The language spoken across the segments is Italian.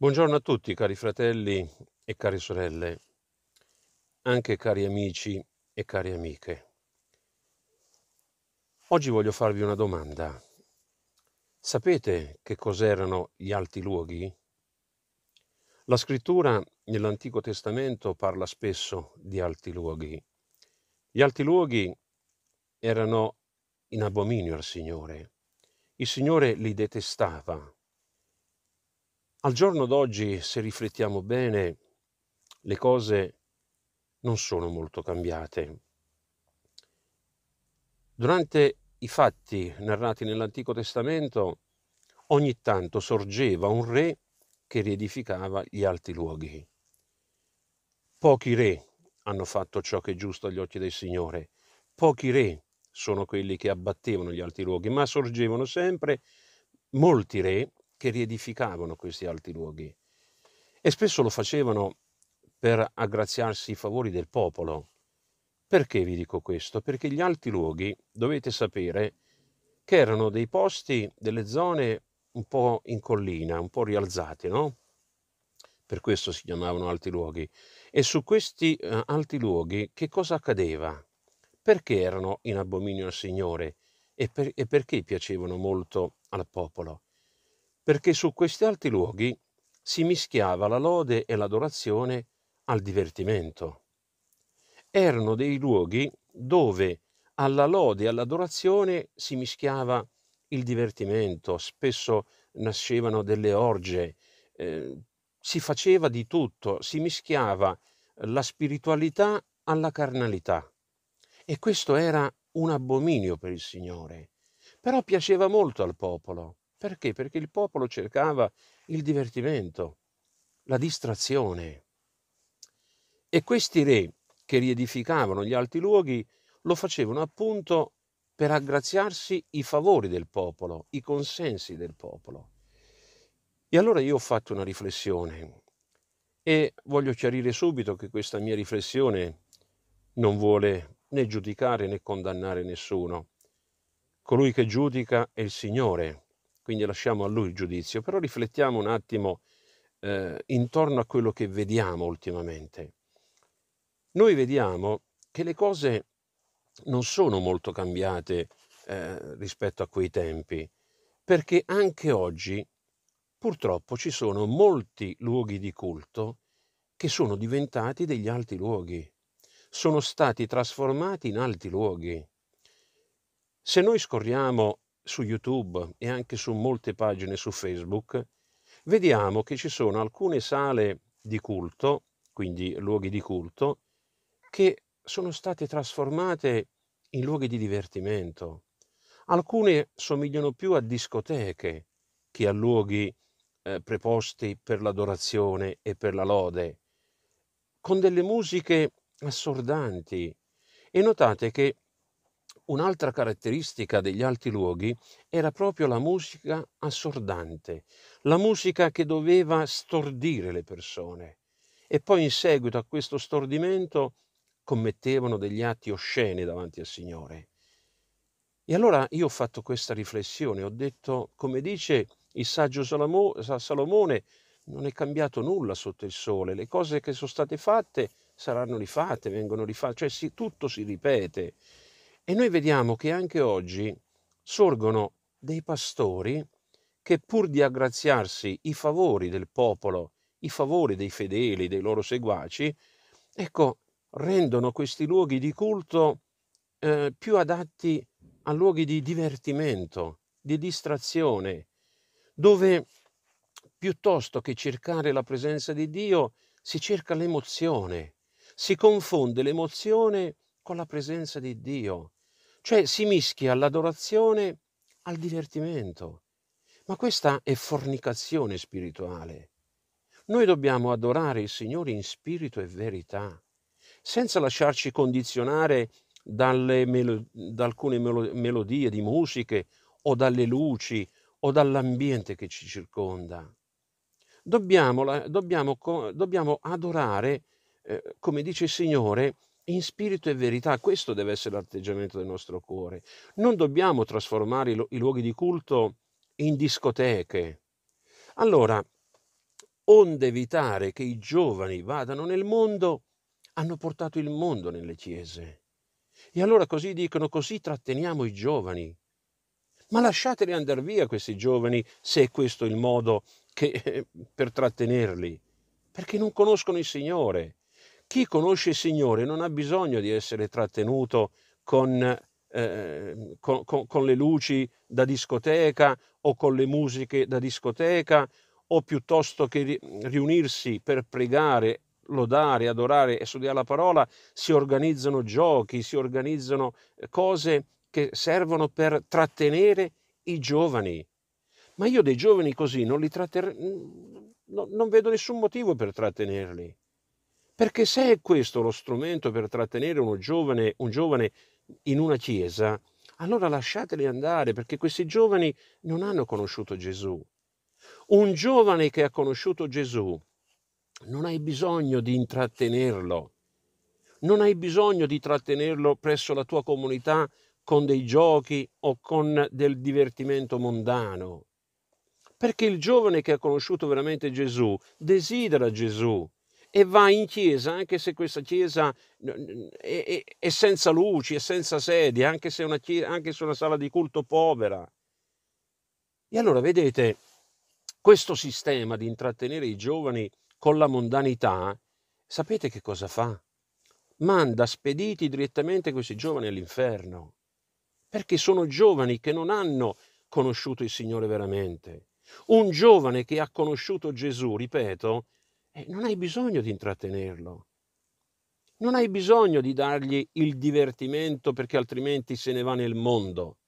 Buongiorno a tutti cari fratelli e care sorelle, anche cari amici e care amiche. Oggi voglio farvi una domanda. Sapete che cos'erano gli alti luoghi? La scrittura nell'Antico Testamento parla spesso di alti luoghi. Gli alti luoghi erano in abominio al Signore. Il Signore li detestava al giorno d'oggi, se riflettiamo bene, le cose non sono molto cambiate. Durante i fatti narrati nell'Antico Testamento, ogni tanto sorgeva un re che riedificava gli alti luoghi. Pochi re hanno fatto ciò che è giusto agli occhi del Signore, pochi re sono quelli che abbattevano gli alti luoghi, ma sorgevano sempre molti re che riedificavano questi alti luoghi e spesso lo facevano per aggraziarsi i favori del popolo. Perché vi dico questo? Perché gli alti luoghi, dovete sapere, che erano dei posti, delle zone un po' in collina, un po' rialzate, no? Per questo si chiamavano alti luoghi. E su questi eh, alti luoghi che cosa accadeva? Perché erano in abominio al Signore e, per, e perché piacevano molto al popolo? perché su questi alti luoghi si mischiava la lode e l'adorazione al divertimento. Erano dei luoghi dove alla lode e all'adorazione si mischiava il divertimento, spesso nascevano delle orge, eh, si faceva di tutto, si mischiava la spiritualità alla carnalità. E questo era un abominio per il Signore, però piaceva molto al popolo perché? Perché il popolo cercava il divertimento, la distrazione. E questi re che riedificavano gli alti luoghi lo facevano appunto per aggraziarsi i favori del popolo, i consensi del popolo. E allora io ho fatto una riflessione e voglio chiarire subito che questa mia riflessione non vuole né giudicare né condannare nessuno. Colui che giudica è il Signore, quindi lasciamo a lui il giudizio, però riflettiamo un attimo eh, intorno a quello che vediamo ultimamente. Noi vediamo che le cose non sono molto cambiate eh, rispetto a quei tempi, perché anche oggi purtroppo ci sono molti luoghi di culto che sono diventati degli alti luoghi, sono stati trasformati in alti luoghi. Se noi scorriamo su YouTube e anche su molte pagine su Facebook, vediamo che ci sono alcune sale di culto, quindi luoghi di culto, che sono state trasformate in luoghi di divertimento. Alcune somigliano più a discoteche che a luoghi eh, preposti per l'adorazione e per la lode, con delle musiche assordanti. E notate che Un'altra caratteristica degli alti luoghi era proprio la musica assordante, la musica che doveva stordire le persone e poi in seguito a questo stordimento commettevano degli atti osceni davanti al Signore. E allora io ho fatto questa riflessione, ho detto, come dice il saggio Salomone, non è cambiato nulla sotto il sole, le cose che sono state fatte saranno rifatte, vengono rifatte, cioè sì, tutto si ripete. E noi vediamo che anche oggi sorgono dei pastori che pur di aggraziarsi i favori del popolo, i favori dei fedeli, dei loro seguaci, ecco, rendono questi luoghi di culto eh, più adatti a luoghi di divertimento, di distrazione, dove piuttosto che cercare la presenza di Dio si cerca l'emozione, si confonde l'emozione con la presenza di Dio. Cioè si mischia l'adorazione al divertimento. Ma questa è fornicazione spirituale. Noi dobbiamo adorare il Signore in spirito e verità, senza lasciarci condizionare melo- da alcune melo- melodie di musiche o dalle luci o dall'ambiente che ci circonda. Dobbiamo, dobbiamo, dobbiamo adorare, eh, come dice il Signore, in spirito e verità. Questo deve essere l'atteggiamento del nostro cuore. Non dobbiamo trasformare i luoghi di culto in discoteche. Allora, onde evitare che i giovani vadano nel mondo, hanno portato il mondo nelle chiese. E allora così dicono, così tratteniamo i giovani. Ma lasciateli andare via questi giovani se è questo il modo che, per trattenerli, perché non conoscono il Signore. Chi conosce il Signore non ha bisogno di essere trattenuto con, eh, con, con, con le luci da discoteca o con le musiche da discoteca o piuttosto che riunirsi per pregare lodare, adorare e studiare la parola, si organizzano giochi, si organizzano eh, cose che servono per trattenere i giovani. Ma io dei giovani così non li tratter... non vedo nessun motivo per trattenerli. Perché se è questo lo strumento per trattenere giovane, un giovane in una chiesa, allora lasciateli andare perché questi giovani non hanno conosciuto Gesù. Un giovane che ha conosciuto Gesù non hai bisogno di intrattenerlo, non hai bisogno di trattenerlo presso la tua comunità con dei giochi o con del divertimento mondano. Perché il giovane che ha conosciuto veramente Gesù desidera Gesù, e va in chiesa, anche se questa chiesa è, è senza luci, è senza sedie, anche se, una chiesa, anche se una sala di culto povera. E allora vedete, questo sistema di intrattenere i giovani con la mondanità, sapete che cosa fa? Manda spediti direttamente questi giovani all'inferno, perché sono giovani che non hanno conosciuto il Signore veramente. Un giovane che ha conosciuto Gesù, ripeto, eh, non hai bisogno di intrattenerlo. Non hai bisogno di dargli il divertimento perché altrimenti se ne va nel mondo.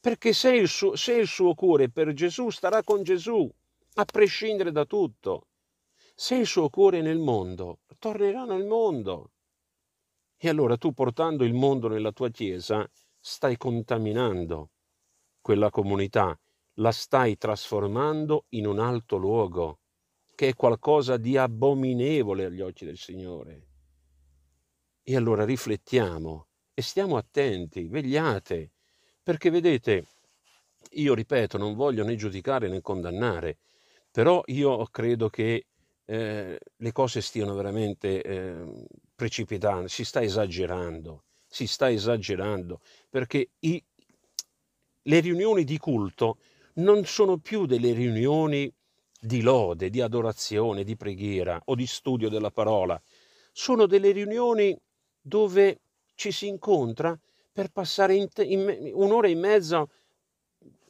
Perché se il, suo, se il suo cuore è per Gesù, starà con Gesù, a prescindere da tutto. Se il suo cuore è nel mondo, tornerà nel mondo. E allora tu portando il mondo nella tua chiesa, stai contaminando quella comunità, la stai trasformando in un alto luogo, che è qualcosa di abominevole agli occhi del Signore. E allora riflettiamo e stiamo attenti, vegliate, perché vedete, io ripeto, non voglio né giudicare né condannare, però io credo che eh, le cose stiano veramente eh, precipitando, si sta esagerando, si sta esagerando, perché i, le riunioni di culto non sono più delle riunioni di lode, di adorazione, di preghiera o di studio della parola. Sono delle riunioni dove ci si incontra per passare in te, in, un'ora e mezza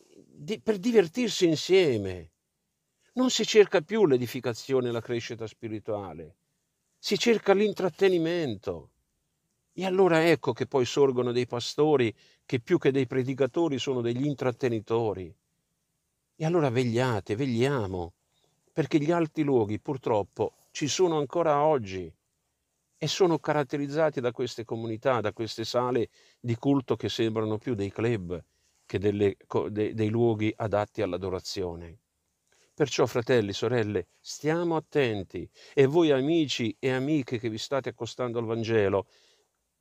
di, per divertirsi insieme. Non si cerca più l'edificazione e la crescita spirituale, si cerca l'intrattenimento. E allora ecco che poi sorgono dei pastori che più che dei predicatori sono degli intrattenitori. E allora vegliate, vegliamo, perché gli alti luoghi purtroppo ci sono ancora oggi e sono caratterizzati da queste comunità, da queste sale di culto che sembrano più dei club che delle, de, dei luoghi adatti all'adorazione. Perciò, fratelli, sorelle, stiamo attenti e voi amici e amiche che vi state accostando al Vangelo,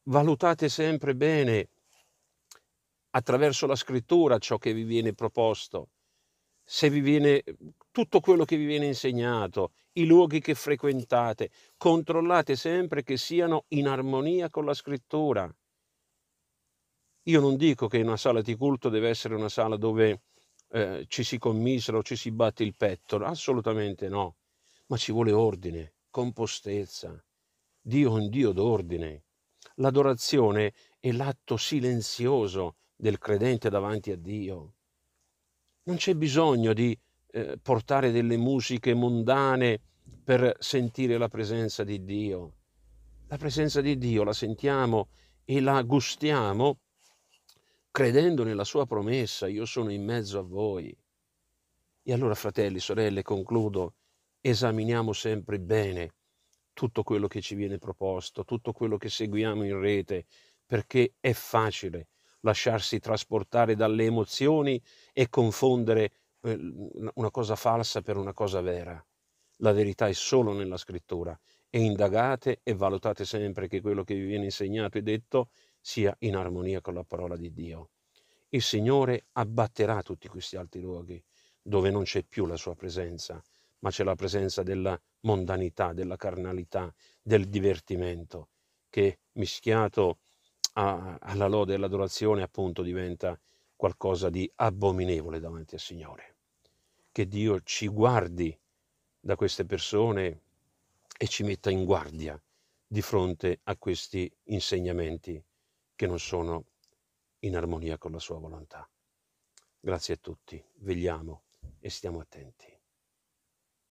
valutate sempre bene attraverso la scrittura ciò che vi viene proposto se vi viene tutto quello che vi viene insegnato, i luoghi che frequentate, controllate sempre che siano in armonia con la scrittura. Io non dico che una sala di culto deve essere una sala dove eh, ci si commisera o ci si batte il petto, assolutamente no, ma ci vuole ordine, compostezza. Dio è un Dio d'ordine. L'adorazione è l'atto silenzioso del credente davanti a Dio. Non c'è bisogno di eh, portare delle musiche mondane per sentire la presenza di Dio. La presenza di Dio la sentiamo e la gustiamo credendo nella sua promessa, io sono in mezzo a voi. E allora, fratelli, sorelle, concludo, esaminiamo sempre bene tutto quello che ci viene proposto, tutto quello che seguiamo in rete, perché è facile lasciarsi trasportare dalle emozioni e confondere eh, una cosa falsa per una cosa vera. La verità è solo nella scrittura e indagate e valutate sempre che quello che vi viene insegnato e detto sia in armonia con la parola di Dio. Il Signore abbatterà tutti questi altri luoghi dove non c'è più la sua presenza, ma c'è la presenza della mondanità, della carnalità, del divertimento, che mischiato a, alla lode e all'adorazione appunto diventa qualcosa di abominevole davanti al Signore. Che Dio ci guardi da queste persone e ci metta in guardia di fronte a questi insegnamenti che non sono in armonia con la sua volontà. Grazie a tutti, vegliamo e stiamo attenti.